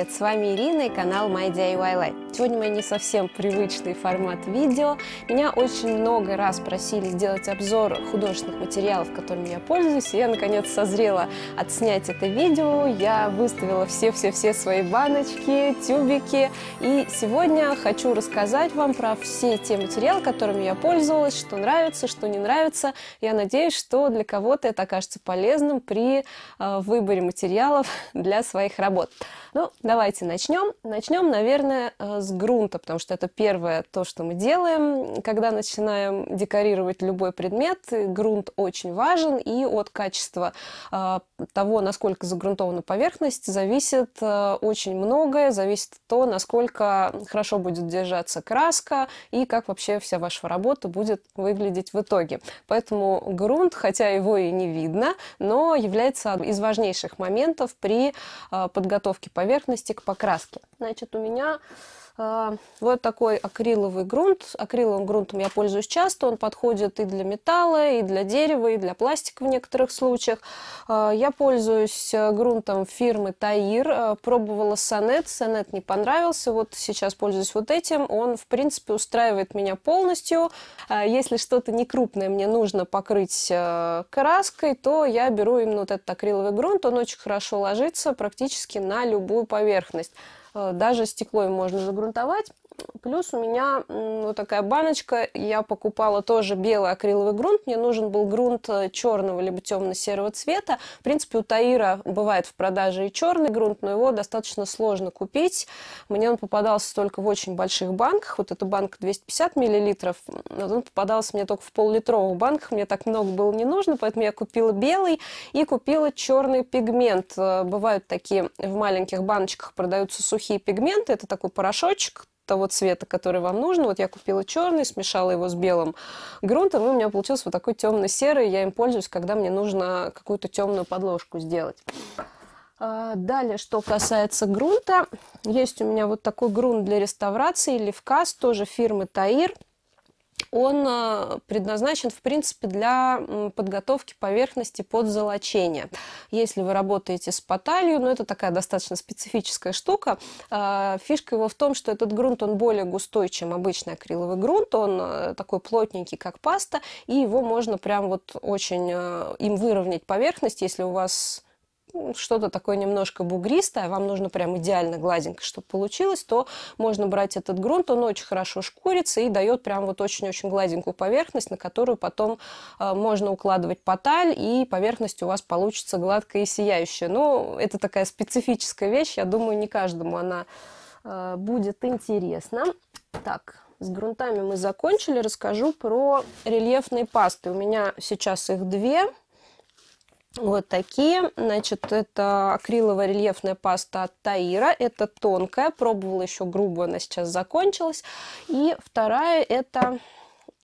привет! С вами Ирина и канал My DIY Life. Сегодня мы не совсем привычный формат видео. Меня очень много раз просили сделать обзор художественных материалов, которыми я пользуюсь. И я, наконец, созрела отснять это видео. Я выставила все-все-все свои баночки, тюбики. И сегодня хочу рассказать вам про все те материалы, которыми я пользовалась, что нравится, что не нравится. Я надеюсь, что для кого-то это окажется полезным при э, выборе материалов для своих работ. Ну, давайте начнем. Начнем, наверное, э, с с грунта, потому что это первое то, что мы делаем, когда начинаем декорировать любой предмет. Грунт очень важен, и от качества э, того, насколько загрунтована поверхность, зависит э, очень многое, зависит то, насколько хорошо будет держаться краска и как вообще вся ваша работа будет выглядеть в итоге. Поэтому грунт, хотя его и не видно, но является одним из важнейших моментов при э, подготовке поверхности к покраске. Значит, у меня а, вот такой акриловый грунт. Акриловым грунтом я пользуюсь часто. Он подходит и для металла, и для дерева, и для пластика в некоторых случаях. А, я пользуюсь э, грунтом фирмы Таир. Э, пробовала санет. Санет не понравился. Вот сейчас пользуюсь вот этим. Он, в принципе, устраивает меня полностью. А, если что-то некрупное мне нужно покрыть э, краской, то я беру именно вот этот акриловый грунт. Он очень хорошо ложится практически на любую поверхность. Э, даже стекло им можно загрунтовать. Плюс у меня вот такая баночка, я покупала тоже белый акриловый грунт, мне нужен был грунт э, черного либо темно-серого цвета. В принципе, у Таира бывает в продаже и черный грунт, но его достаточно сложно купить. Мне он попадался только в очень больших банках, вот эта банка 250 миллилитров, вот он попадался мне только в пол-литровых банках, мне так много было не нужно, поэтому я купила белый и купила черный пигмент. Э, бывают такие в маленьких баночках продаются сухие пигменты, это такой порошочек, того цвета, который вам нужен. Вот я купила черный, смешала его с белым грунтом, и у меня получился вот такой темно-серый. Я им пользуюсь, когда мне нужно какую-то темную подложку сделать. А, далее, что касается грунта, есть у меня вот такой грунт для реставрации, Левкас, тоже фирмы Таир – он э, предназначен, в принципе, для подготовки поверхности под золочение. Если вы работаете с поталью, ну, это такая достаточно специфическая штука, а, фишка его в том, что этот грунт, он более густой, чем обычный акриловый грунт, он э, такой плотненький, как паста, и его можно прям вот очень э, им выровнять поверхность, если у вас ну, что-то такое немножко бугристое, вам нужно прям идеально гладенько, чтобы получилось, то можно брать этот грунт, он очень хорошо шкурится и дает прям вот очень-очень гладенькую поверхность, на которую потом э, можно укладывать поталь, и поверхность у вас получится гладкая и сияющая. Но ну, это такая специфическая вещь, я думаю, не каждому она э, будет интересна. Так, с грунтами мы закончили, расскажу про рельефные пасты. У меня сейчас их две. Вот такие. Значит, это акриловая рельефная паста от Таира. Это тонкая. Пробовала еще грубую, она сейчас закончилась. И вторая это...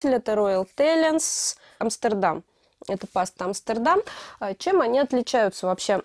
Это Royal Talents Амстердам. Это паста Амстердам. А чем они отличаются вообще?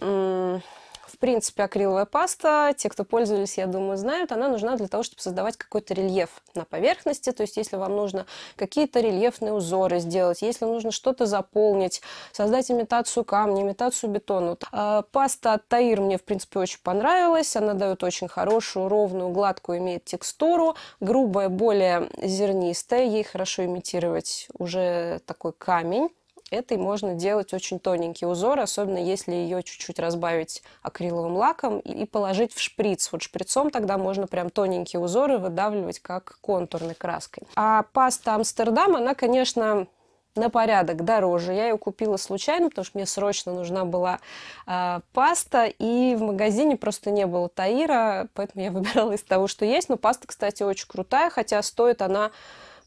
принципе, акриловая паста, те, кто пользовались, я думаю, знают, она нужна для того, чтобы создавать какой-то рельеф на поверхности. То есть, если вам нужно какие-то рельефные узоры сделать, если нужно что-то заполнить, создать имитацию камня, имитацию бетона. А, паста от Таир мне, в принципе, очень понравилась. Она дает очень хорошую, ровную, гладкую, имеет текстуру. Грубая, более зернистая. Ей хорошо имитировать уже такой камень этой можно делать очень тоненький узор, особенно если ее чуть-чуть разбавить акриловым лаком и положить в шприц. Вот шприцом тогда можно прям тоненькие узоры выдавливать как контурной краской. А паста Амстердам, она, конечно, на порядок дороже. Я ее купила случайно, потому что мне срочно нужна была э, паста, и в магазине просто не было таира, поэтому я выбирала из того, что есть. Но паста, кстати, очень крутая, хотя стоит она,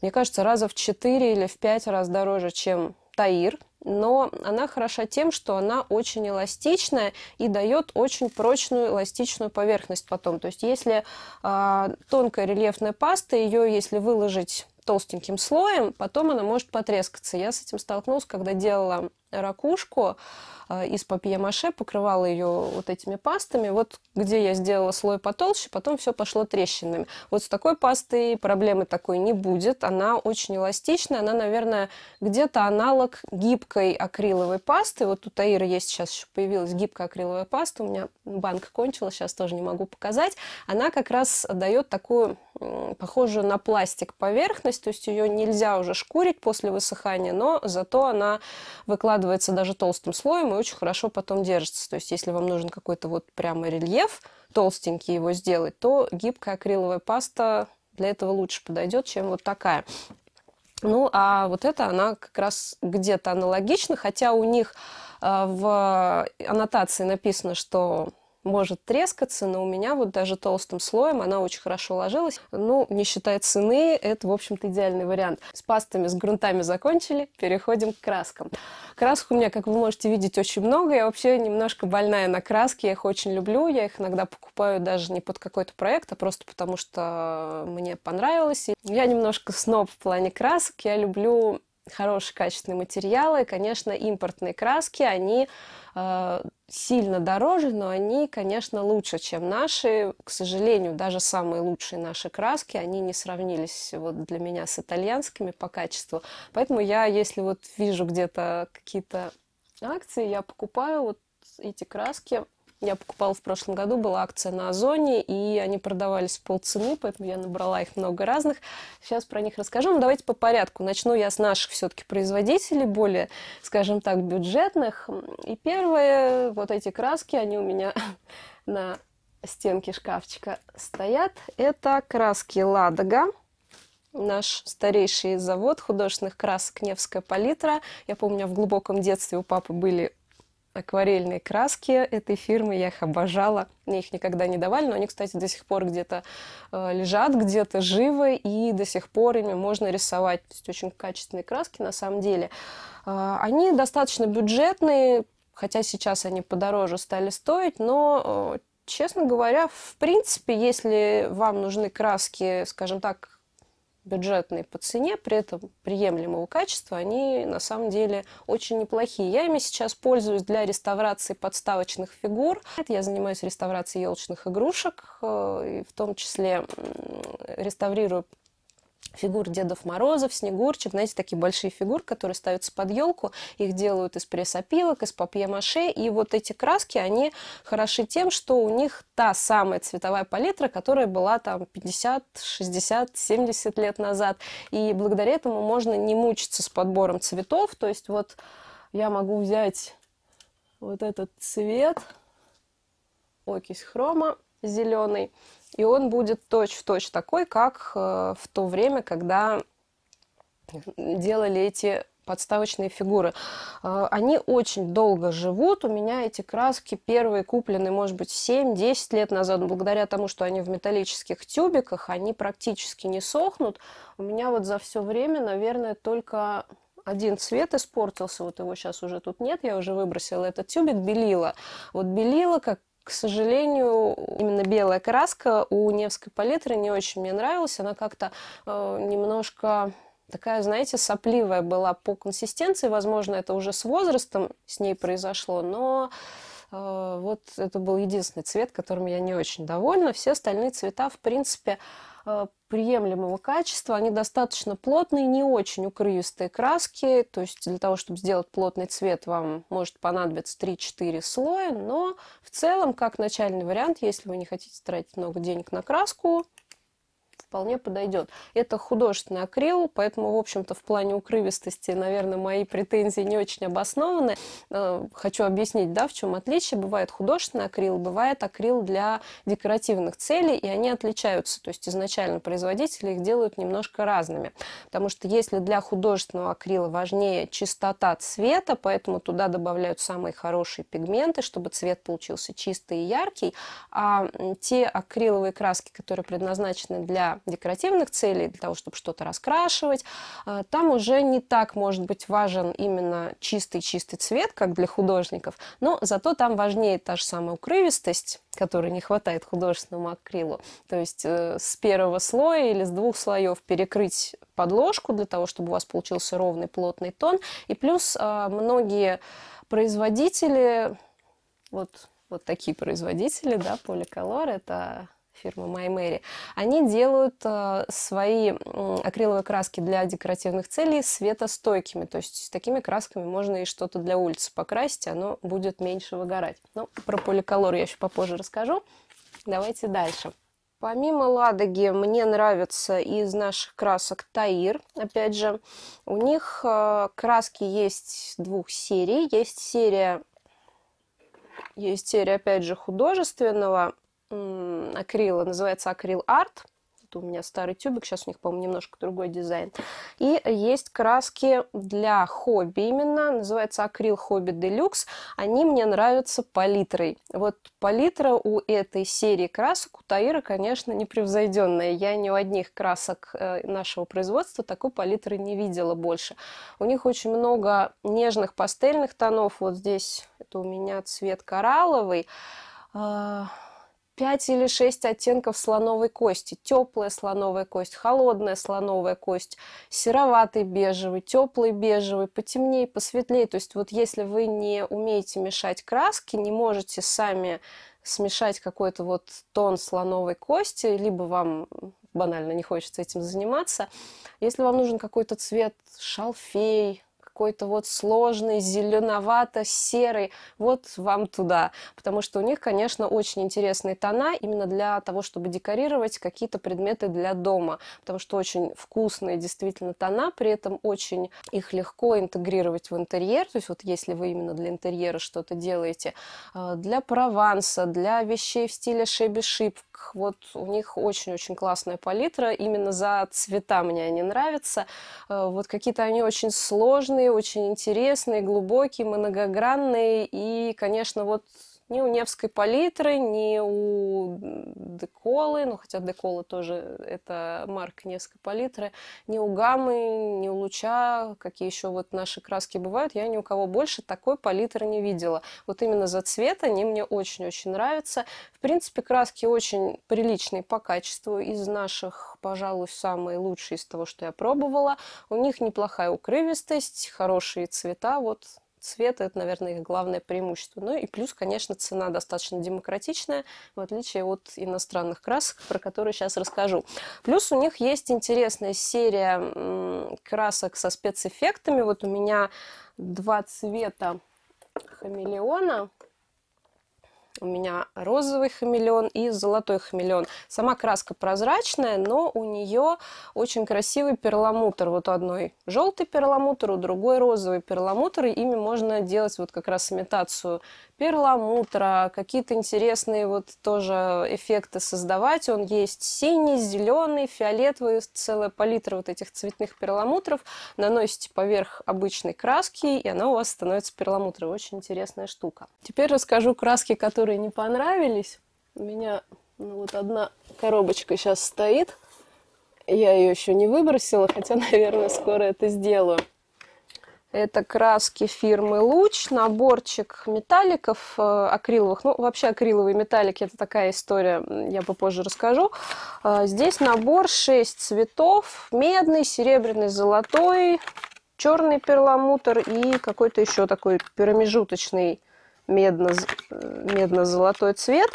мне кажется, раза в 4 или в 5 раз дороже, чем таир, но она хороша тем, что она очень эластичная и дает очень прочную эластичную поверхность потом. То есть если э, тонкая рельефная паста, ее если выложить толстеньким слоем, потом она может потрескаться. Я с этим столкнулась, когда делала ракушку. Э, из папье-маше, покрывала ее вот этими пастами. Вот где я сделала слой потолще, потом все пошло трещинами. Вот с такой пастой проблемы такой не будет. Она очень эластичная. Она, наверное, где-то аналог гибкой акриловой пасты. Вот у Таира есть сейчас еще появилась гибкая акриловая паста. У меня банк кончилась, сейчас тоже не могу показать. Она как раз дает такую похожую на пластик поверхность, то есть ее нельзя уже шкурить после высыхания, но зато она выкладывается даже толстым слоем, и очень хорошо потом держится. То есть если вам нужен какой-то вот прямо рельеф, толстенький его сделать, то гибкая акриловая паста для этого лучше подойдет, чем вот такая. Ну, а вот эта, она как раз где-то аналогична, хотя у них а, в аннотации написано, что может трескаться, но у меня вот даже толстым слоем она очень хорошо ложилась. Ну, не считая цены, это, в общем-то, идеальный вариант. С пастами, с грунтами закончили, переходим к краскам. Красок у меня, как вы можете видеть, очень много. Я вообще немножко больная на краски, я их очень люблю. Я их иногда покупаю даже не под какой-то проект, а просто потому, что мне понравилось. Я немножко сноб в плане красок. Я люблю хорошие качественные материалы. Конечно, импортные краски, они э, сильно дороже, но они, конечно, лучше, чем наши. К сожалению, даже самые лучшие наши краски, они не сравнились вот для меня с итальянскими по качеству. Поэтому я, если вот вижу где-то какие-то акции, я покупаю вот эти краски я покупала в прошлом году, была акция на Озоне, и они продавались в полцены, поэтому я набрала их много разных. Сейчас про них расскажу, но ну, давайте по порядку. Начну я с наших все-таки производителей, более, скажем так, бюджетных. И первые вот эти краски, они у меня на стенке шкафчика стоят. Это краски «Ладога» наш старейший завод художественных красок «Невская палитра». Я помню, в глубоком детстве у папы были акварельные краски этой фирмы. Я их обожала. Мне их никогда не давали, но они, кстати, до сих пор где-то э, лежат, где-то живы, и до сих пор ими можно рисовать. То есть очень качественные краски на самом деле. Э, они достаточно бюджетные, хотя сейчас они подороже стали стоить, но, э, честно говоря, в принципе, если вам нужны краски, скажем так, бюджетные по цене, при этом приемлемого качества, они на самом деле очень неплохие. Я ими сейчас пользуюсь для реставрации подставочных фигур. Я занимаюсь реставрацией елочных игрушек, э, в том числе реставрирую фигур Дедов Морозов, Снегурчик, знаете, такие большие фигуры, которые ставятся под елку, их делают из пресс-опилок, из папье-маше, и вот эти краски, они хороши тем, что у них та самая цветовая палитра, которая была там 50, 60, 70 лет назад, и благодаря этому можно не мучиться с подбором цветов, то есть вот я могу взять вот этот цвет, окись хрома зеленый, и он будет точь-в-точь -точь такой, как э, в то время, когда делали эти подставочные фигуры. Э, они очень долго живут. У меня эти краски первые куплены, может быть, 7-10 лет назад. Благодаря тому, что они в металлических тюбиках, они практически не сохнут. У меня вот за все время, наверное, только один цвет испортился, вот его сейчас уже тут нет, я уже выбросила этот тюбик, белила. Вот белила, как к сожалению, именно белая краска у Невской палитры не очень мне нравилась. Она как-то э, немножко такая, знаете, сопливая была по консистенции. Возможно, это уже с возрастом с ней произошло, но э, вот это был единственный цвет, которым я не очень довольна. Все остальные цвета, в принципе, э, приемлемого качества. Они достаточно плотные, не очень укрывистые краски. То есть для того, чтобы сделать плотный цвет, вам может понадобиться 3-4 слоя. Но в целом, как начальный вариант, если вы не хотите тратить много денег на краску, вполне подойдет. Это художественный акрил, поэтому, в общем-то, в плане укрывистости, наверное, мои претензии не очень обоснованы. Э, хочу объяснить, да, в чем отличие. Бывает художественный акрил, бывает акрил для декоративных целей, и они отличаются. То есть изначально производители их делают немножко разными. Потому что если для художественного акрила важнее чистота цвета, поэтому туда добавляют самые хорошие пигменты, чтобы цвет получился чистый и яркий, а те акриловые краски, которые предназначены для декоративных целей, для того, чтобы что-то раскрашивать. А, там уже не так может быть важен именно чистый-чистый цвет, как для художников, но зато там важнее та же самая укрывистость, которой не хватает художественному акрилу. То есть э, с первого слоя или с двух слоев перекрыть подложку для того, чтобы у вас получился ровный плотный тон. И плюс а, многие производители, вот, вот такие производители, да, поликолор, это фирма My Mary, они делают э, свои акриловые краски для декоративных целей светостойкими, то есть с такими красками можно и что-то для улицы покрасить, оно будет меньше выгорать. Но ну, про поликолор я еще попозже расскажу. Давайте дальше. Помимо Ладоги, мне нравится из наших красок Таир. Опять же, у них э, краски есть двух серий. Есть серия, есть серия, опять же, художественного акрила, называется акрил арт. Это у меня старый тюбик, сейчас у них, по-моему, немножко другой дизайн. И есть краски для хобби именно, называется акрил хобби делюкс. Они мне нравятся палитрой. Вот палитра у этой серии красок, у Таира, конечно, непревзойденная. Я ни у одних красок э, нашего производства такой палитры не видела больше. У них очень много нежных пастельных тонов. Вот здесь это у меня цвет коралловый а, 5 или 6 оттенков слоновой кости. Теплая слоновая кость, холодная слоновая кость, сероватый бежевый, теплый бежевый, потемнее, посветлее. То есть вот если вы не умеете мешать краски, не можете сами смешать какой-то вот тон слоновой кости, либо вам банально не хочется этим заниматься. Если вам нужен какой-то цвет шалфей, какой-то вот сложный, зеленовато-серый, вот вам туда. Потому что у них, конечно, очень интересные тона именно для того, чтобы декорировать какие-то предметы для дома. Потому что очень вкусные действительно тона, при этом очень их легко интегрировать в интерьер. То есть вот если вы именно для интерьера что-то делаете, э, для прованса, для вещей в стиле шеби-шип, вот у них очень-очень классная палитра, именно за цвета мне они нравятся. Э, вот какие-то они очень сложные, очень интересный, глубокий, многогранный. И, конечно, вот ни у Невской палитры, ни у Деколы, ну хотя деколы тоже это марка Невской палитры, ни у Гаммы, ни у Луча, какие еще вот наши краски бывают, я ни у кого больше такой палитры не видела. Вот именно за цвет они мне очень-очень нравятся. В принципе, краски очень приличные по качеству, из наших, пожалуй, самые лучшие из того, что я пробовала. У них неплохая укрывистость, хорошие цвета, вот цвет – это, наверное, их главное преимущество. Ну и плюс, конечно, цена достаточно демократичная, в отличие от иностранных красок, про которые сейчас расскажу. Плюс у них есть интересная серия красок со спецэффектами. Вот у меня два цвета хамелеона – у меня розовый хамелеон и золотой хамелеон. Сама краска прозрачная, но у нее очень красивый перламутр. Вот у одной желтый перламутр, у другой розовый перламутр, и ими можно делать вот как раз имитацию перламутра, какие-то интересные вот тоже эффекты создавать. Он есть синий, зеленый, фиолетовый, целая палитра вот этих цветных перламутров. Наносите поверх обычной краски, и она у вас становится перламутровой. Очень интересная штука. Теперь расскажу краски, которые не понравились. У меня ну, вот одна коробочка сейчас стоит. Я ее еще не выбросила, хотя, наверное, скоро это сделаю. Это краски фирмы Луч, наборчик металликов э, акриловых. Ну, вообще акриловые металлики – это такая история, я попозже расскажу. Э, здесь набор 6 цветов. Медный, серебряный, золотой, черный перламутр и какой-то еще такой промежуточный э, медно-золотой цвет.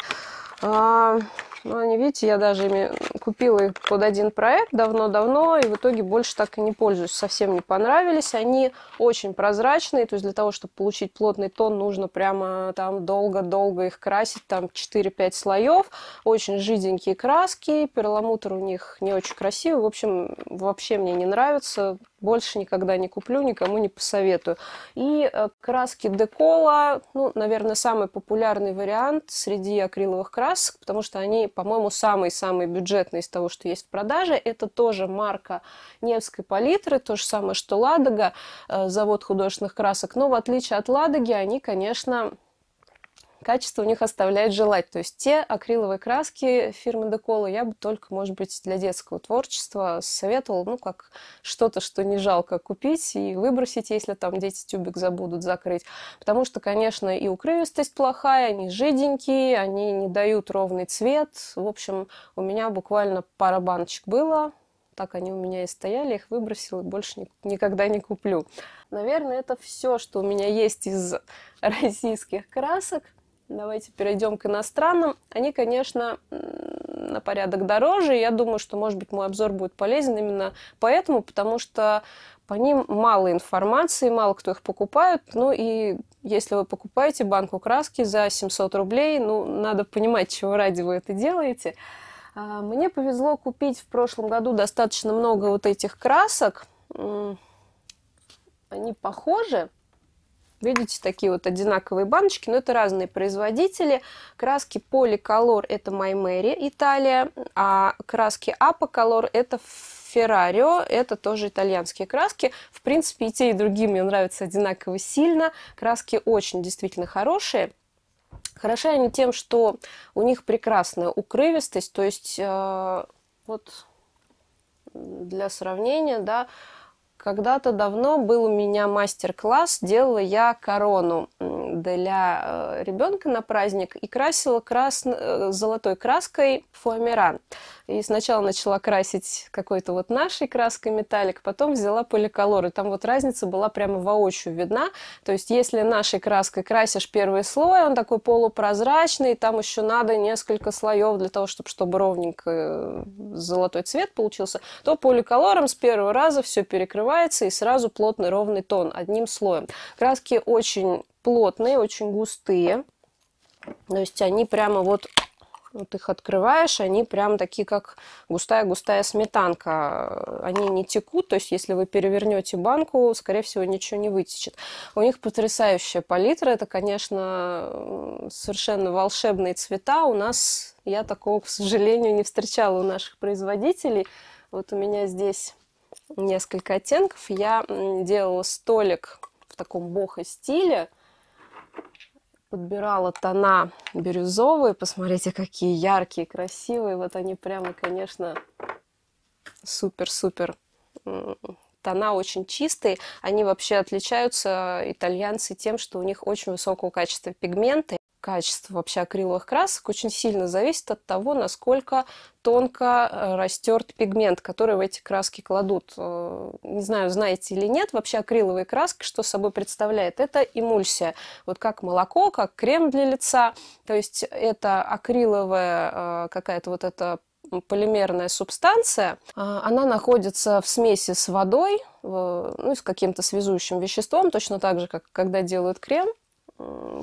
А, но ну, они, видите, я даже ими купила их под один проект давно-давно, и в итоге больше так и не пользуюсь. Совсем не понравились. Они очень прозрачные, то есть для того, чтобы получить плотный тон, нужно прямо там долго-долго их красить, там 4-5 слоев. Очень жиденькие краски, перламутр у них не очень красивый. В общем, вообще мне не нравится. Больше никогда не куплю, никому не посоветую. И э, краски декола, ну, наверное, самый популярный вариант среди акриловых красок, потому что они по-моему, самый-самый бюджетный из того, что есть в продаже. Это тоже марка Невской палитры, то же самое, что Ладога, э, завод художественных красок. Но в отличие от Ладоги, они, конечно, качество у них оставляет желать. То есть те акриловые краски фирмы Декола я бы только, может быть, для детского творчества советовала, ну, как что-то, что не жалко купить и выбросить, если там дети тюбик забудут закрыть. Потому что, конечно, и укрывистость плохая, они жиденькие, они не дают ровный цвет. В общем, у меня буквально пара баночек было, так они у меня и стояли, их выбросила, больше никогда не куплю. Наверное, это все, что у меня есть из российских красок. Давайте перейдем к иностранным. Они, конечно, на порядок дороже. Я думаю, что, может быть, мой обзор будет полезен именно поэтому, потому что по ним мало информации, мало кто их покупает. Ну и если вы покупаете банку краски за 700 рублей, ну, надо понимать, чего ради вы это делаете. А, мне повезло купить в прошлом году достаточно много вот этих красок. Они похожи. Видите, такие вот одинаковые баночки, но это разные производители. Краски Polycolor – это My Mary, Италия, а краски Apocolor – это Ferrario, это тоже итальянские краски. В принципе, и те, и другие мне нравятся одинаково сильно. Краски очень действительно хорошие. Хороши они тем, что у них прекрасная укрывистость, то есть э, вот для сравнения, да, э, когда-то давно был у меня мастер-класс, делала я корону для э, ребенка на праздник и красила крас... Э, золотой краской фуамиран. И сначала начала красить какой-то вот нашей краской металлик, потом взяла поликолор. И там вот разница была прямо воочию видна. То есть если нашей краской красишь первый слой, он такой полупрозрачный, там еще надо несколько слоев для того, чтобы, чтобы ровненько э, золотой цвет получился, то поликолором с первого раза все перекрывается и сразу плотный ровный тон одним слоем. Краски очень плотные, очень густые. То есть они прямо вот вот их открываешь, они прям такие, как густая-густая сметанка. Они не текут, то есть если вы перевернете банку, скорее всего, ничего не вытечет. У них потрясающая палитра. Это, конечно, совершенно волшебные цвета. У нас я такого, к сожалению, не встречала у наших производителей. Вот у меня здесь несколько оттенков. Я делала столик в таком бохо стиле подбирала тона бирюзовые. Посмотрите, какие яркие, красивые. Вот они прямо, конечно, супер-супер она очень чистые. Они вообще отличаются, э, итальянцы, тем, что у них очень высокого качества пигменты качество вообще акриловых красок очень сильно зависит от того, насколько тонко э, растерт пигмент, который в эти краски кладут. Э, не знаю, знаете или нет, вообще акриловые краски, что собой представляет? Это эмульсия. Вот как молоко, как крем для лица. То есть это акриловая какая-то вот эта полимерная субстанция, а, она находится в смеси с водой, ну с каким-то связующим веществом, точно так же, как когда делают крем,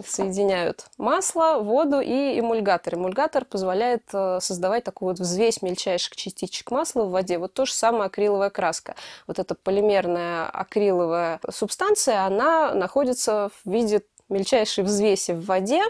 соединяют масло, воду и эмульгатор. Эмульгатор позволяет э, создавать такую вот взвесь мельчайших частичек масла в воде. Вот то же самое акриловая краска. Вот эта полимерная акриловая субстанция, она находится в виде мельчайшей взвеси в воде,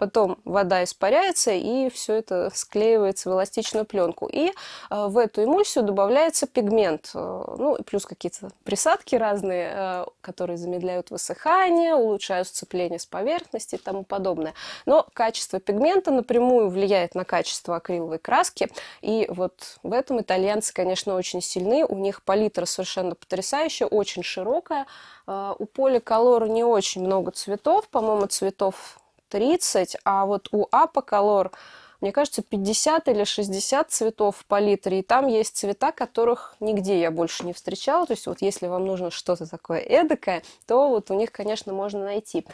потом вода испаряется, и все это склеивается в эластичную пленку. И э, в эту эмульсию добавляется пигмент, э, ну плюс какие-то присадки разные, э, которые замедляют высыхание, улучшают сцепление с поверхности и тому подобное. Но качество пигмента напрямую влияет на качество акриловой краски, и вот в этом итальянцы, конечно, очень сильны, у них палитра совершенно потрясающая, очень широкая, у поликолора не очень много цветов, по-моему, цветов 30, а вот у Апоколор, мне кажется, 50 или 60 цветов в палитре, и там есть цвета, которых нигде я больше не встречала. То есть вот если вам нужно что-то такое эдакое, то вот у них, конечно, можно найти.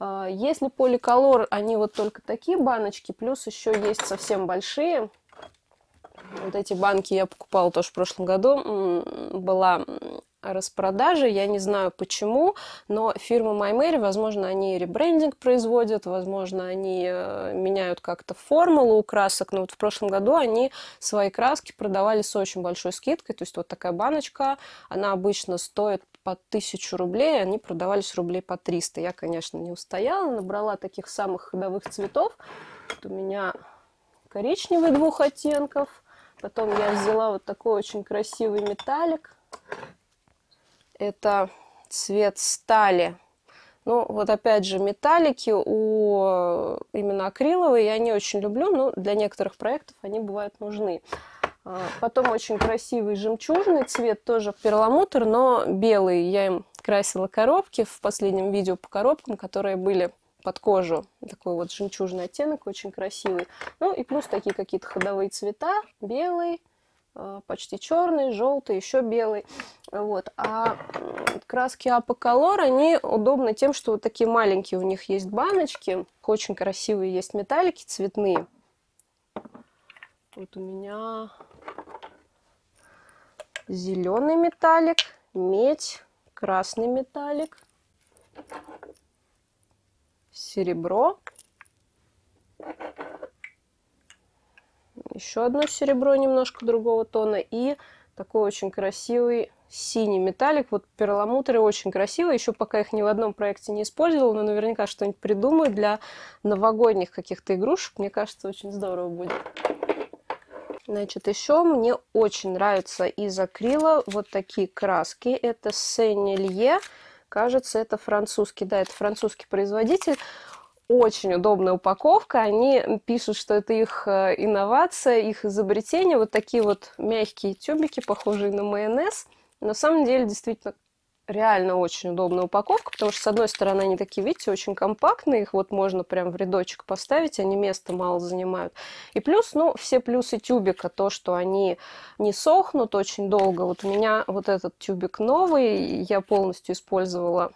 А, если поликолор, они вот только такие баночки, плюс еще есть совсем большие, вот эти банки я покупала тоже в прошлом году. Была распродажи. Я не знаю почему, но фирма MyMary, возможно, они ребрендинг производят, возможно, они э, меняют как-то формулу у красок. Но вот в прошлом году они свои краски продавали с очень большой скидкой. То есть вот такая баночка, она обычно стоит по тысячу рублей, они продавались рублей по 300. Я, конечно, не устояла, набрала таких самых ходовых цветов. Вот у меня коричневый двух оттенков. Потом я взяла вот такой очень красивый металлик это цвет стали. Ну, вот опять же, металлики у э, именно акриловые, я не очень люблю, но для некоторых проектов они бывают нужны. А, потом очень красивый жемчужный цвет, тоже перламутр, но белый. Я им красила коробки в последнем видео по коробкам, которые были под кожу. Такой вот жемчужный оттенок, очень красивый. Ну и плюс такие какие-то ходовые цвета. Белый, Э, почти черный, желтый, еще белый. Вот. А краски Апоколор, они удобны тем, что вот такие маленькие у них есть баночки, очень красивые есть металлики цветные. Вот у меня зеленый металлик, медь, красный металлик, серебро еще одно серебро немножко другого тона и такой очень красивый синий металлик. Вот перламутры очень красивые Еще пока их ни в одном проекте не использовала, но наверняка что-нибудь придумаю для новогодних каких-то игрушек. Мне кажется, очень здорово будет. Значит, еще мне очень нравятся из акрила вот такие краски. Это сен Кажется, это французский. Да, это французский производитель очень удобная упаковка. Они пишут, что это их э, инновация, их изобретение. Вот такие вот мягкие тюбики, похожие на майонез. На самом деле, действительно, реально очень удобная упаковка, потому что, с одной стороны, они такие, видите, очень компактные, их вот можно прям в рядочек поставить, они места мало занимают. И плюс, ну, все плюсы тюбика, то, что они не сохнут очень долго. Вот у меня вот этот тюбик новый, я полностью использовала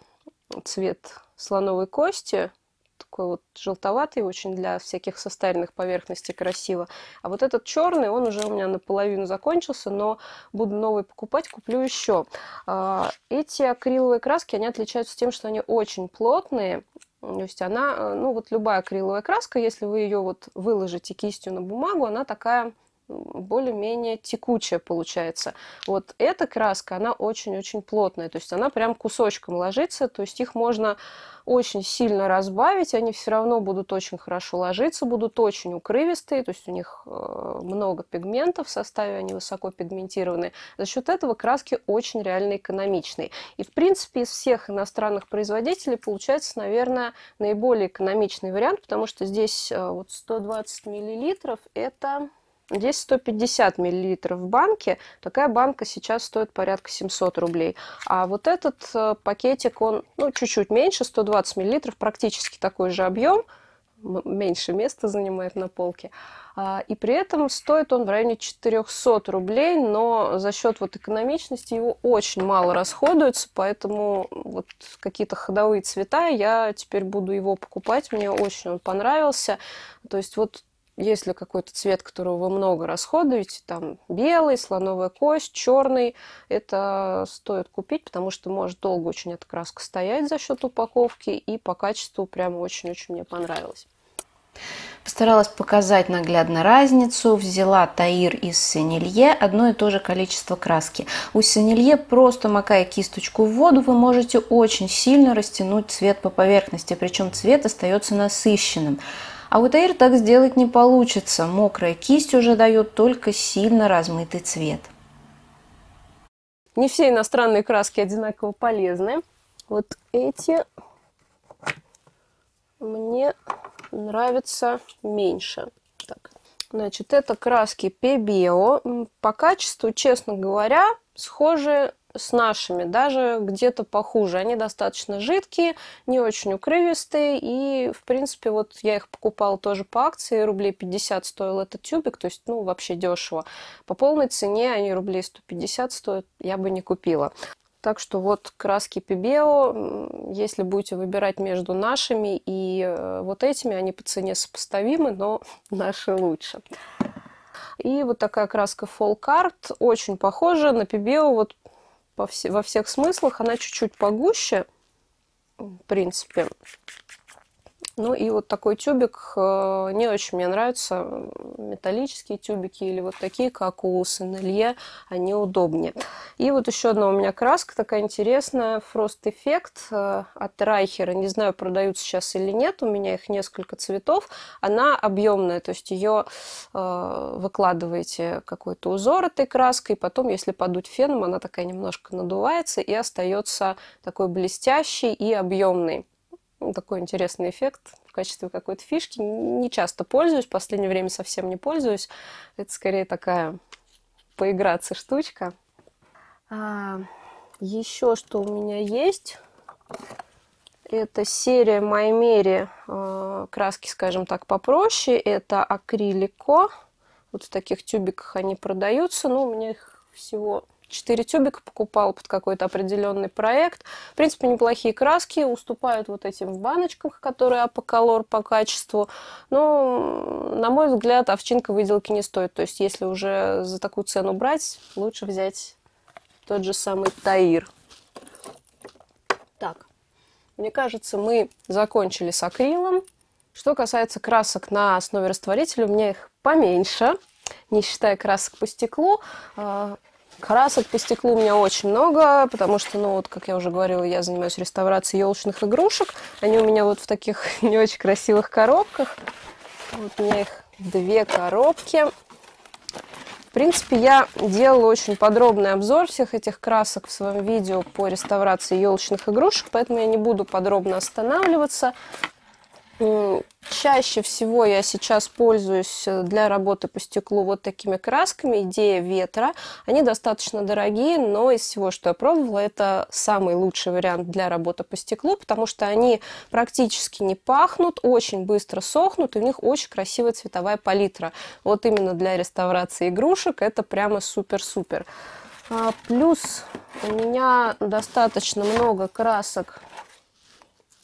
цвет слоновой кости, такой вот желтоватый, очень для всяких состаренных поверхностей красиво. А вот этот черный, он уже у меня наполовину закончился, но буду новый покупать, куплю еще. А, эти акриловые краски, они отличаются тем, что они очень плотные, то есть она, э, ну вот любая акриловая краска, если вы ее вот выложите кистью на бумагу, она такая более-менее текучая получается. Вот эта краска, она очень-очень плотная, то есть она прям кусочком ложится, то есть их можно очень сильно разбавить, они все равно будут очень хорошо ложиться, будут очень укрывистые, то есть у них э, много пигментов в составе, они высоко пигментированы. За счет этого краски очень реально экономичные. И в принципе из всех иностранных производителей получается, наверное, наиболее экономичный вариант, потому что здесь э, вот 120 миллилитров это Здесь 150 миллилитров в банке. Такая банка сейчас стоит порядка 700 рублей. А вот этот э, пакетик, он ну, чуть-чуть меньше, 120 миллилитров, практически такой же объем. Меньше места занимает на полке. А, и при этом стоит он в районе 400 рублей, но за счет вот экономичности его очень мало расходуется, поэтому вот какие-то ходовые цвета я теперь буду его покупать, мне очень он понравился. То есть вот если какой-то цвет, которого вы много расходуете, там белый, слоновая кость, черный, это стоит купить, потому что может долго очень эта краска стоять за счет упаковки, и по качеству прямо очень-очень мне понравилось. Постаралась показать наглядно разницу. Взяла Таир из Сенелье одно и то же количество краски. У Сенелье просто макая кисточку в воду, вы можете очень сильно растянуть цвет по поверхности, причем цвет остается насыщенным. А вот Таир так сделать не получится, мокрая кисть уже дает только сильно размытый цвет. Не все иностранные краски одинаково полезны. Вот эти мне нравятся меньше. Так. Значит, это краски Pebeo. По качеству, честно говоря, схожи с нашими, даже где-то похуже. Они достаточно жидкие, не очень укрывистые, и, в принципе, вот я их покупала тоже по акции, рублей 50 стоил этот тюбик, то есть, ну, вообще дешево. По полной цене они рублей 150 стоят, я бы не купила. Так что вот краски Пибео, если будете выбирать между нашими и э, вот этими, они по цене сопоставимы, но наши лучше. И вот такая краска Fall Card, очень похожа на Пибео, вот во всех смыслах. Она чуть-чуть погуще, в принципе. Ну и вот такой тюбик э, не очень мне нравится. Металлические тюбики или вот такие, как у Сен-Илье, они удобнее. И вот еще одна у меня краска такая интересная. Frost Effect э, от Райхера. Не знаю, продают сейчас или нет. У меня их несколько цветов. Она объемная, то есть ее э, выкладываете какой-то узор этой краской. Потом, если подуть феном, она такая немножко надувается и остается такой блестящий и объемный ну, такой интересный эффект в качестве какой-то фишки. Не часто пользуюсь, в последнее время совсем не пользуюсь. Это скорее такая поиграться штучка. А, еще что у меня есть, это серия Маймери а, краски, скажем так, попроще. Это акрилико. Вот в таких тюбиках они продаются. Ну, у меня их всего 4 тюбика покупала под какой-то определенный проект. В принципе, неплохие краски, уступают вот этим в баночках, которые апоколор по качеству. Но, на мой взгляд, овчинка выделки не стоит. То есть, если уже за такую цену брать, лучше взять тот же самый Таир. Так, мне кажется, мы закончили с акрилом. Что касается красок на основе растворителя, у меня их поменьше, не считая красок по стеклу. А, Красок по стеклу у меня очень много, потому что, ну, вот, как я уже говорила, я занимаюсь реставрацией елочных игрушек. Они у меня вот в таких не очень красивых коробках. Вот у меня их две коробки. В принципе, я делала очень подробный обзор всех этих красок в своем видео по реставрации елочных игрушек, поэтому я не буду подробно останавливаться. Чаще всего я сейчас пользуюсь э, для работы по стеклу вот такими красками, идея ветра. Они достаточно дорогие, но из всего, что я пробовала, это самый лучший вариант для работы по стеклу, потому что они практически не пахнут, очень быстро сохнут, и у них очень красивая цветовая палитра. Вот именно для реставрации игрушек это прямо супер-супер. А, плюс у меня достаточно много красок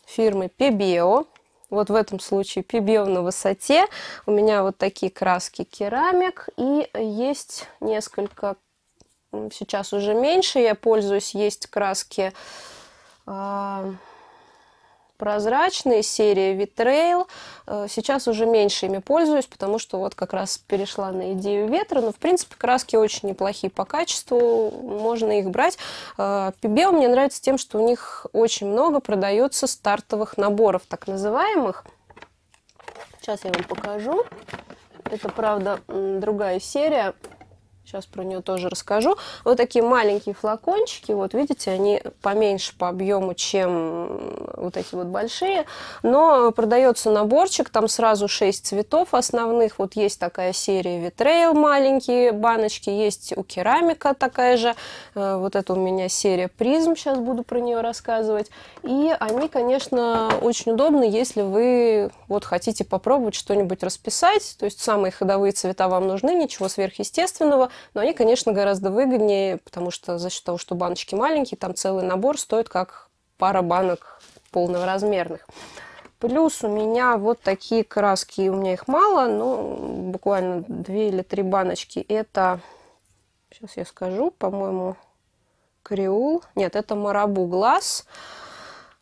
фирмы Pebeo. Вот в этом случае PBO на высоте. У меня вот такие краски керамик. И есть несколько, сейчас уже меньше я пользуюсь, есть краски... Э прозрачные, серии Витрейл. Э, сейчас уже меньше ими пользуюсь, потому что вот как раз перешла на идею ветра. Но, в принципе, краски очень неплохие по качеству, можно их брать. Пибел э, мне нравится тем, что у них очень много продается стартовых наборов, так называемых. Сейчас я вам покажу. Это, правда, другая серия. Сейчас про нее тоже расскажу. Вот такие маленькие флакончики, вот видите, они поменьше по объему, чем вот эти вот большие. Но продается наборчик, там сразу 6 цветов основных. Вот есть такая серия Витрейл, маленькие баночки, есть у Керамика такая же. Э, вот это у меня серия Призм, сейчас буду про нее рассказывать. И они, конечно, очень удобны, если вы вот хотите попробовать что-нибудь расписать. То есть самые ходовые цвета вам нужны, ничего сверхъестественного но они, конечно, гораздо выгоднее, потому что за счет того, что баночки маленькие, там целый набор стоит как пара банок полноразмерных. Плюс у меня вот такие краски, у меня их мало, но буквально две или три баночки. Это, сейчас я скажу, по-моему, Креул. Нет, это Марабу Глаз.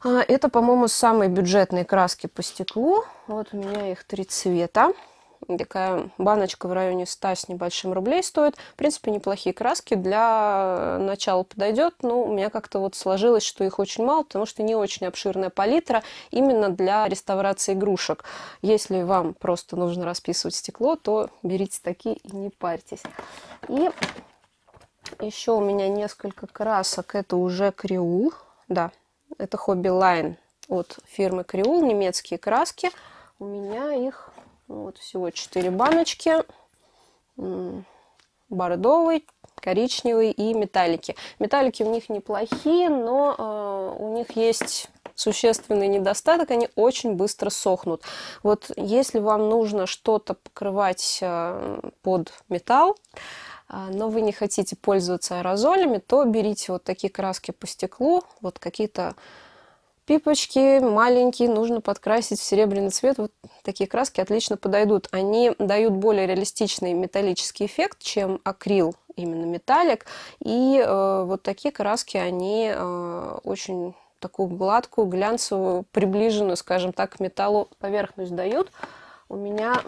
А, это, по-моему, самые бюджетные краски по стеклу. Вот у меня их три цвета. Такая баночка в районе 100 с небольшим рублей стоит. В принципе, неплохие краски. Для начала подойдет. Но у меня как-то вот сложилось, что их очень мало, потому что не очень обширная палитра именно для реставрации игрушек. Если вам просто нужно расписывать стекло, то берите такие и не парьтесь. И еще у меня несколько красок. Это уже Криул. Да, это Хобби Лайн от фирмы Криул. Немецкие краски. У меня их вот всего 4 баночки. Бордовый, коричневый и металлики. Металлики у них неплохие, но э, у них есть существенный недостаток, они очень быстро сохнут. Вот если вам нужно что-то покрывать э, под металл, э, но вы не хотите пользоваться аэрозолями, то берите вот такие краски по стеклу, вот какие-то Пипочки маленькие, нужно подкрасить в серебряный цвет. Вот такие краски отлично подойдут. Они дают более реалистичный металлический эффект, чем акрил, именно металлик. И э, вот такие краски, они э, очень такую гладкую, глянцевую, приближенную, скажем так, к металлу поверхность дают. У меня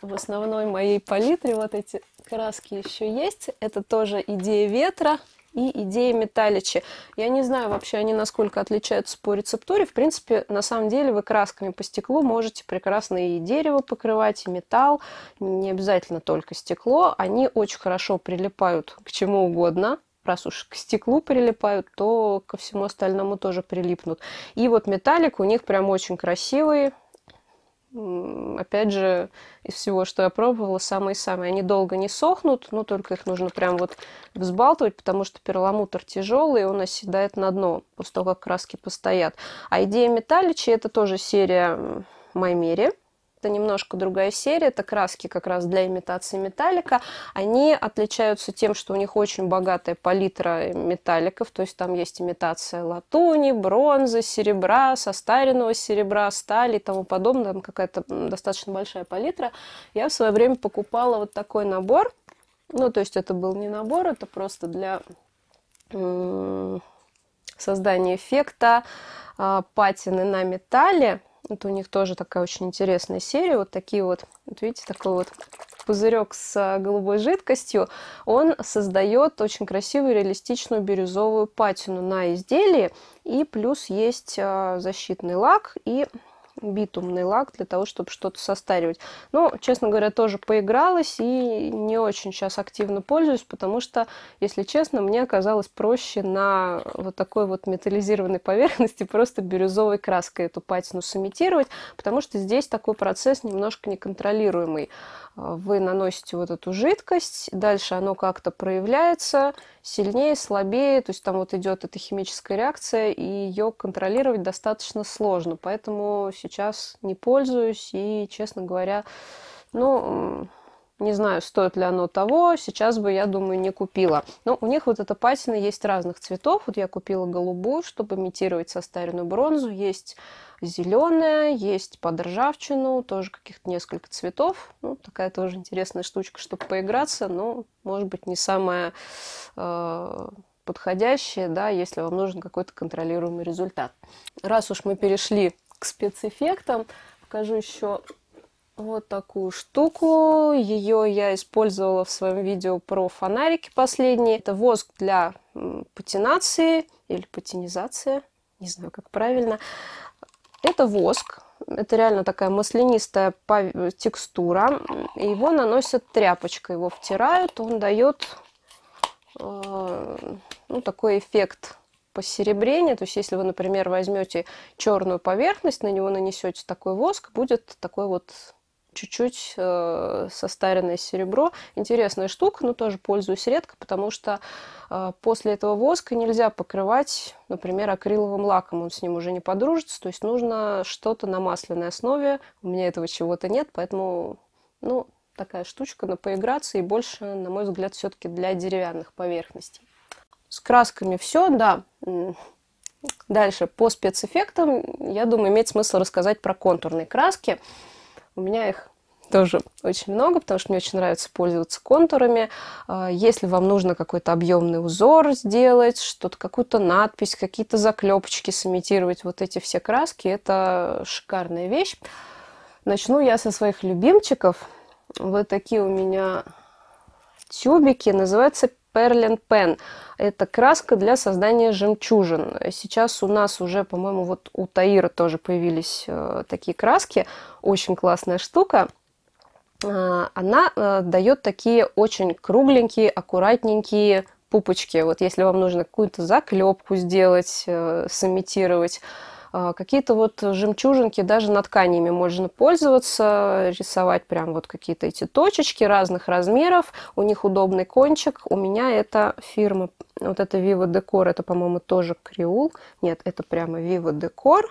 в основной моей палитре вот эти краски еще есть. Это тоже идея ветра и идеи Таличи. Я не знаю вообще, они насколько отличаются по рецептуре. В принципе, на самом деле вы красками по стеклу можете прекрасно и дерево покрывать, и металл, не обязательно только стекло. Они очень хорошо прилипают к чему угодно, раз уж к стеклу прилипают, то ко всему остальному тоже прилипнут. И вот металлик у них прям очень красивый, опять же, из всего, что я пробовала, самые-самые. Они долго не сохнут, но только их нужно прям вот взбалтывать, потому что перламутр тяжелый, и он оседает на дно после того, как краски постоят. А идея металличи – это тоже серия Маймери – это немножко другая серия, это краски как раз для имитации металлика. Они отличаются тем, что у них очень богатая палитра металликов, то есть там есть имитация латуни, бронзы, серебра, состаренного серебра, стали и тому подобное, там какая-то достаточно большая палитра. Я в свое время покупала вот такой набор, ну, то есть это был не набор, это просто для создания эффекта а, патины на металле, это у них тоже такая очень интересная серия. Вот такие вот, вот видите, такой вот пузырек с а, голубой жидкостью, он создает очень красивую реалистичную бирюзовую патину на изделии. И плюс есть а, защитный лак и битумный лак для того, чтобы что-то состаривать. Но, честно говоря, тоже поигралась и не очень сейчас активно пользуюсь, потому что, если честно, мне оказалось проще на вот такой вот металлизированной поверхности просто бирюзовой краской эту патину сымитировать, потому что здесь такой процесс немножко неконтролируемый. Вы наносите вот эту жидкость, дальше оно как-то проявляется сильнее, слабее, то есть там вот идет эта химическая реакция, и ее контролировать достаточно сложно. Поэтому сейчас не пользуюсь. И, честно говоря, ну, не знаю, стоит ли оно того, сейчас бы, я думаю, не купила. Но у них вот эта патина есть разных цветов. Вот я купила голубую, чтобы имитировать состаренную бронзу. Есть зеленая, есть под ржавчину, тоже каких-то несколько цветов. Ну, такая тоже интересная штучка, чтобы поиграться, но, может быть, не самая э, подходящая, да, если вам нужен какой-то контролируемый результат. Раз уж мы перешли к спецэффектам. Покажу еще вот такую штуку. Ее я использовала в своем видео про фонарики последние. Это воск для патинации или патинизации, не знаю, как правильно. Это воск. Это реально такая маслянистая текстура. Его наносят тряпочкой, его втирают, он дает э, ну, такой эффект посеребрение, То есть если вы, например, возьмете черную поверхность, на него нанесете такой воск, будет такой вот чуть-чуть э, состаренное серебро. Интересная штука, но тоже пользуюсь редко, потому что э, после этого воска нельзя покрывать, например, акриловым лаком, он с ним уже не подружится, то есть нужно что-то на масляной основе, у меня этого чего-то нет, поэтому, ну, такая штучка на поиграться и больше, на мой взгляд, все-таки для деревянных поверхностей. С красками все, да. Дальше, по спецэффектам, я думаю, имеет смысл рассказать про контурные краски. У меня их тоже очень много, потому что мне очень нравится пользоваться контурами. А, если вам нужно какой-то объемный узор сделать, что-то, какую-то надпись, какие-то заклепочки сымитировать, вот эти все краски, это шикарная вещь. Начну я со своих любимчиков. Вот такие у меня тюбики, называются Perlin Pen. Это краска для создания жемчужин. Сейчас у нас уже, по-моему, вот у Таира тоже появились э, такие краски. Очень классная штука а, она э, дает такие очень кругленькие, аккуратненькие пупочки. Вот если вам нужно какую-то заклепку сделать, э, сымитировать, а, какие-то вот жемчужинки даже на тканями можно пользоваться, рисовать прям вот какие-то эти точечки разных размеров. У них удобный кончик. У меня это фирма, вот это Viva Decor, это, по-моему, тоже Креул. Нет, это прямо Viva Decor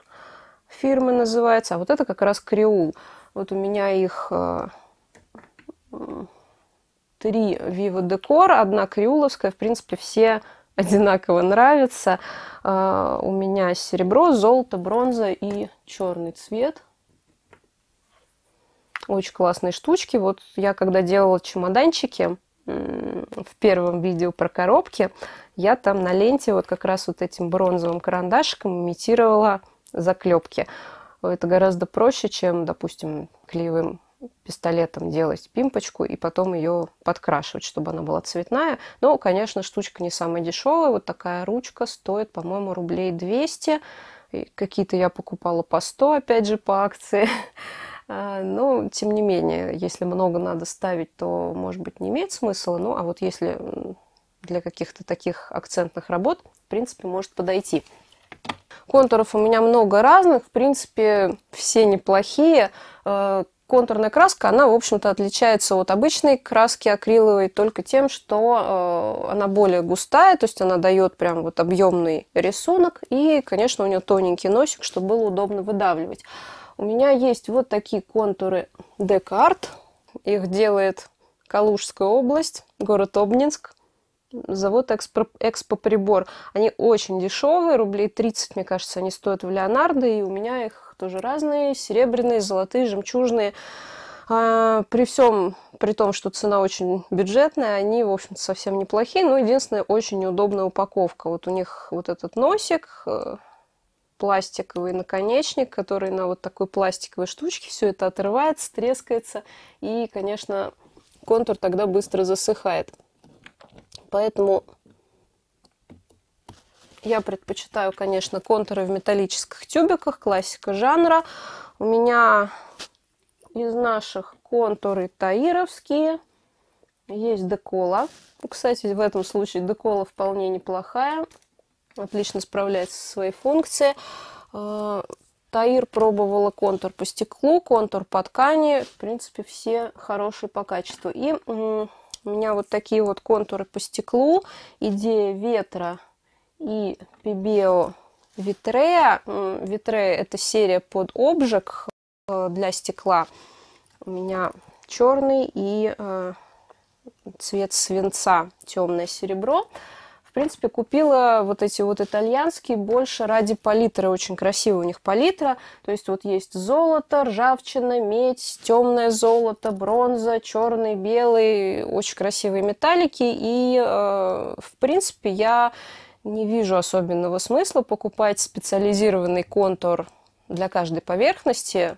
фирмы называется, а вот это как раз Креул. Вот у меня их а, три Viva Decor, одна креуловская, в принципе, все одинаково нравится. А, у меня серебро, золото, бронза и черный цвет. Очень классные штучки. Вот я когда делала чемоданчики в первом видео про коробки, я там на ленте вот как раз вот этим бронзовым карандашиком имитировала заклепки. Это гораздо проще, чем, допустим, клеевым пистолетом делать пимпочку и потом ее подкрашивать, чтобы она была цветная. Но, конечно, штучка не самая дешевая. Вот такая ручка стоит, по-моему, рублей 200. Какие-то я покупала по 100, опять же, по акции. А, но, тем не менее, если много надо ставить, то, может быть, не имеет смысла. Ну, а вот если для каких-то таких акцентных работ, в принципе, может подойти. Контуров у меня много разных, в принципе, все неплохие. А, контурная краска, она, в общем-то, отличается от обычной краски акриловой только тем, что э, она более густая, то есть она дает прям вот объемный рисунок, и, конечно, у нее тоненький носик, чтобы было удобно выдавливать. У меня есть вот такие контуры Декарт, их делает Калужская область, город Обнинск, завод Экспо, Экспо Прибор. Они очень дешевые, рублей 30, мне кажется, они стоят в Леонардо, и у меня их тоже разные, серебряные, золотые, жемчужные. А, при всем, при том, что цена очень бюджетная, они, в общем-то, совсем неплохие, но единственное, очень неудобная упаковка. Вот у них вот этот носик, э, пластиковый наконечник, который на вот такой пластиковой штучке все это отрывается, трескается, и, конечно, контур тогда быстро засыхает. Поэтому я предпочитаю, конечно, контуры в металлических тюбиках, классика жанра. У меня из наших контуры таировские. Есть декола. Кстати, в этом случае декола вполне неплохая. Отлично справляется со своей функцией. А, Таир пробовала контур по стеклу, контур по ткани. В принципе, все хорошие по качеству. И у меня вот такие вот контуры по стеклу. Идея ветра и Пибео Витрея. Витрея – это серия под обжиг э, для стекла. У меня черный и э, цвет свинца, темное серебро. В принципе, купила вот эти вот итальянские больше ради палитры. Очень красивая у них палитра. То есть вот есть золото, ржавчина, медь, темное золото, бронза, черный, белый. Очень красивые металлики. И, э, в принципе, я не вижу особенного смысла покупать специализированный контур для каждой поверхности,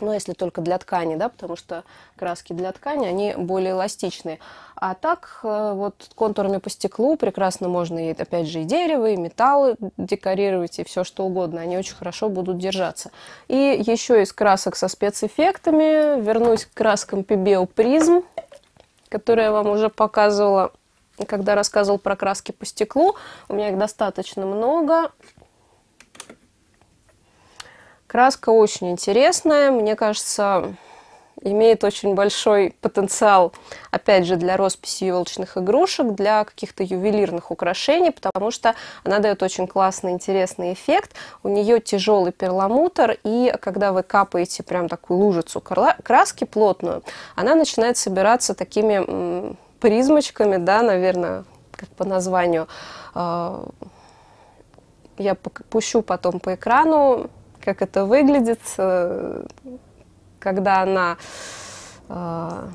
ну, если только для ткани, да, потому что краски для ткани, они более эластичные. А так э, вот контурами по стеклу прекрасно можно, опять же, и дерево, и металлы декорировать, и все что угодно. Они очень хорошо будут держаться. И еще из красок со спецэффектами вернусь к краскам PBO Prism, которые я вам уже показывала когда рассказывал про краски по стеклу. У меня их достаточно много. Краска очень интересная. Мне кажется, имеет очень большой потенциал, опять же, для росписи елочных игрушек, для каких-то ювелирных украшений, потому что она дает очень классный, интересный эффект. У нее тяжелый перламутр, и когда вы капаете прям такую лужицу краски плотную, она начинает собираться такими призмочками, да, наверное, как по названию. А, я пущу потом по экрану, как это выглядит, э, когда она а,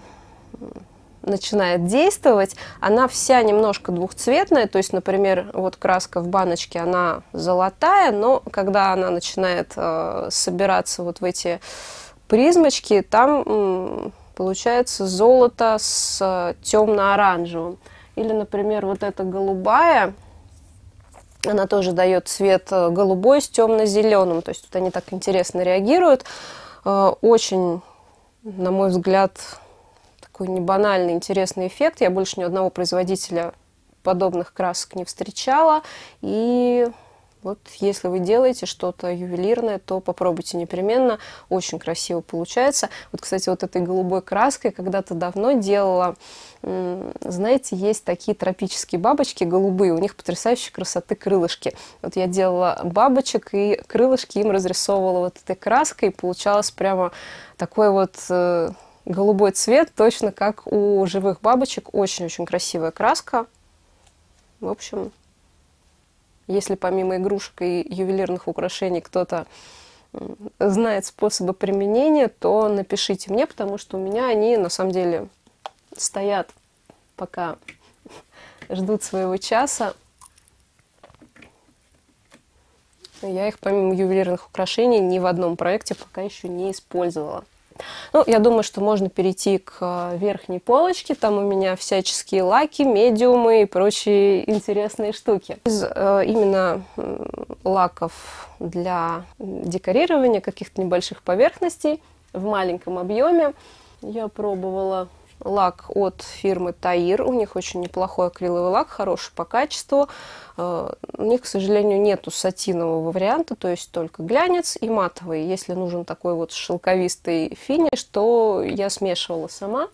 начинает действовать, она вся немножко двухцветная, то есть, например, вот краска в баночке, она золотая, но когда она начинает э, собираться вот в эти призмочки, там получается золото с э, темно-оранжевым. Или, например, вот эта голубая, она тоже дает цвет э, голубой с темно-зеленым. То есть тут вот они так интересно реагируют. Э, очень, на мой взгляд, такой небанальный, интересный эффект. Я больше ни одного производителя подобных красок не встречала. И вот если вы делаете что-то ювелирное, то попробуйте непременно. Очень красиво получается. Вот, кстати, вот этой голубой краской когда-то давно делала. Знаете, есть такие тропические бабочки голубые. У них потрясающей красоты крылышки. Вот я делала бабочек и крылышки им разрисовывала вот этой краской. И получалось прямо такой вот э, голубой цвет, точно как у живых бабочек. Очень-очень красивая краска. В общем, если помимо игрушек и ювелирных украшений кто-то знает способы применения, то напишите мне, потому что у меня они на самом деле стоят пока ждут своего часа. Я их помимо ювелирных украшений ни в одном проекте пока еще не использовала. Ну, я думаю, что можно перейти к э, верхней полочке. Там у меня всяческие лаки, медиумы и прочие интересные штуки. Из э, именно лаков для декорирования каких-то небольших поверхностей в маленьком объеме я пробовала лак от фирмы Таир. У них очень неплохой акриловый лак, хороший по качеству. Э, у них, к сожалению, нету сатинового варианта, то есть только глянец и матовый. Если нужен такой вот шелковистый финиш, то я смешивала сама.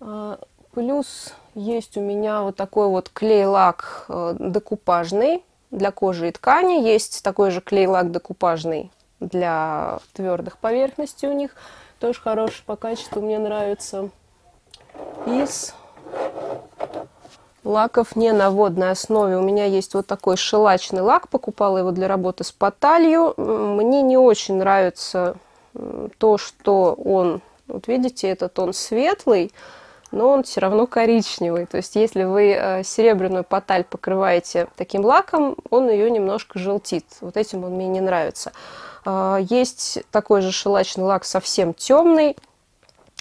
Э, плюс есть у меня вот такой вот клей-лак э, декупажный для кожи и ткани. Есть такой же клей-лак декупажный для твердых поверхностей у них – тоже хороший по качеству, мне нравится. Из лаков не на водной основе. У меня есть вот такой шелачный лак. Покупала его для работы с паталью. Мне не очень нравится то, что он... Вот видите, этот он светлый, но он все равно коричневый. То есть, если вы э, серебряную паталь покрываете таким лаком, он ее немножко желтит. Вот этим он мне не нравится. А, есть такой же шелачный лак совсем темный.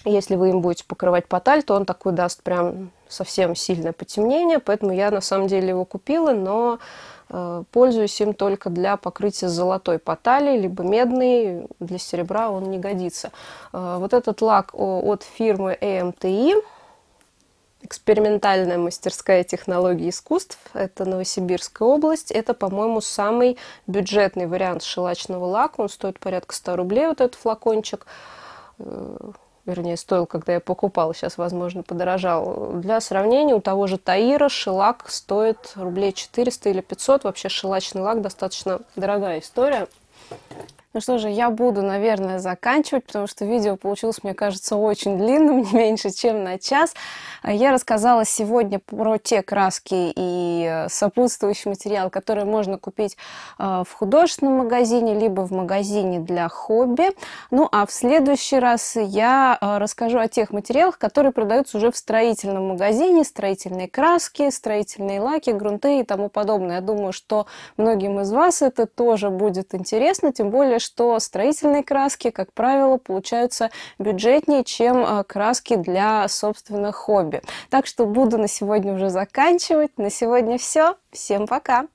Если вы им будете покрывать поталь, то он такой даст прям совсем сильное потемнение. Поэтому я на самом деле его купила, но э, пользуюсь им только для покрытия золотой потали, либо медный, для серебра он не годится. А, вот этот лак от фирмы AMTI, экспериментальная мастерская технологии искусств. Это Новосибирская область. Это, по-моему, самый бюджетный вариант шелачного лака. Он стоит порядка 100 рублей, вот этот флакончик. Э, вернее, стоил, когда я покупала, сейчас, возможно, подорожал. Для сравнения, у того же Таира шелак стоит рублей 400 или 500. Вообще шелачный лак достаточно дорогая история. Ну что же, я буду, наверное, заканчивать, потому что видео получилось, мне кажется, очень длинным, не меньше, чем на час. А я рассказала сегодня про те краски и э, сопутствующий материал, которые можно купить э, в художественном магазине, либо в магазине для хобби. Ну а в следующий раз я э, расскажу о тех материалах, которые продаются уже в строительном магазине, строительные краски, строительные лаки, грунты и тому подобное. Я думаю, что многим из вас это тоже будет интересно, тем более, что строительные краски, как правило, получаются бюджетнее, чем э, краски для собственных хобби. Так что буду на сегодня уже заканчивать. На сегодня все. Всем пока!